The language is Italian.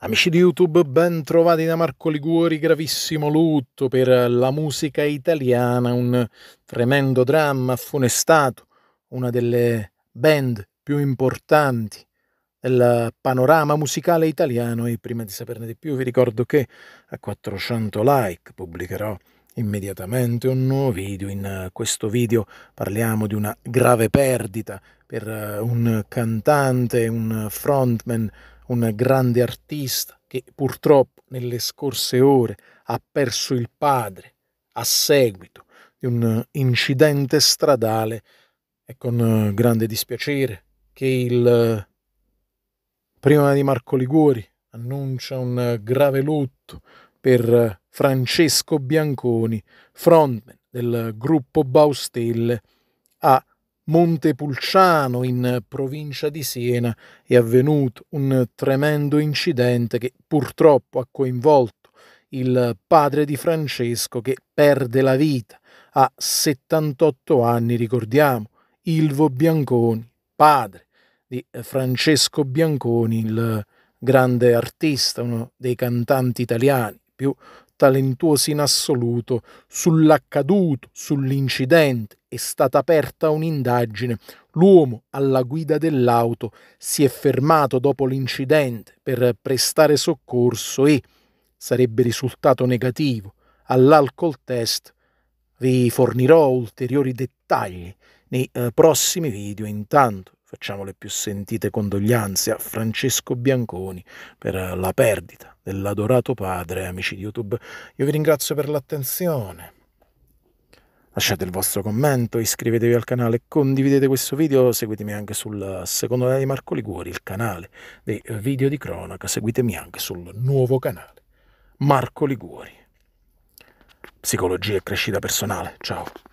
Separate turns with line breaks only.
Amici di YouTube, ben trovati da Marco Liguori, gravissimo lutto per la musica italiana, un tremendo dramma funestato, una delle band più importanti del panorama musicale italiano e prima di saperne di più vi ricordo che a 400 like pubblicherò immediatamente un nuovo video. In questo video parliamo di una grave perdita per un cantante, un frontman un grande artista che purtroppo nelle scorse ore ha perso il padre a seguito di un incidente stradale. È con grande dispiacere che il prima di Marco Liguori annuncia un grave lutto per Francesco Bianconi, frontman del gruppo Baustelle, a Montepulciano, in provincia di Siena, è avvenuto un tremendo incidente che purtroppo ha coinvolto il padre di Francesco che perde la vita a 78 anni, ricordiamo, Ilvo Bianconi, padre di Francesco Bianconi, il grande artista, uno dei cantanti italiani più talentuosi in assoluto sull'accaduto, sull'incidente, è stata aperta un'indagine. L'uomo alla guida dell'auto si è fermato dopo l'incidente per prestare soccorso e sarebbe risultato negativo all'alcol test. Vi fornirò ulteriori dettagli nei eh, prossimi video. Intanto Facciamo le più sentite condoglianze a Francesco Bianconi per la perdita dell'adorato padre, amici di YouTube. Io vi ringrazio per l'attenzione. Lasciate il vostro commento, iscrivetevi al canale, condividete questo video, seguitemi anche sul secondo canale di Marco Liguori, il canale dei video di cronaca, seguitemi anche sul nuovo canale Marco Liguori. Psicologia e crescita personale, ciao!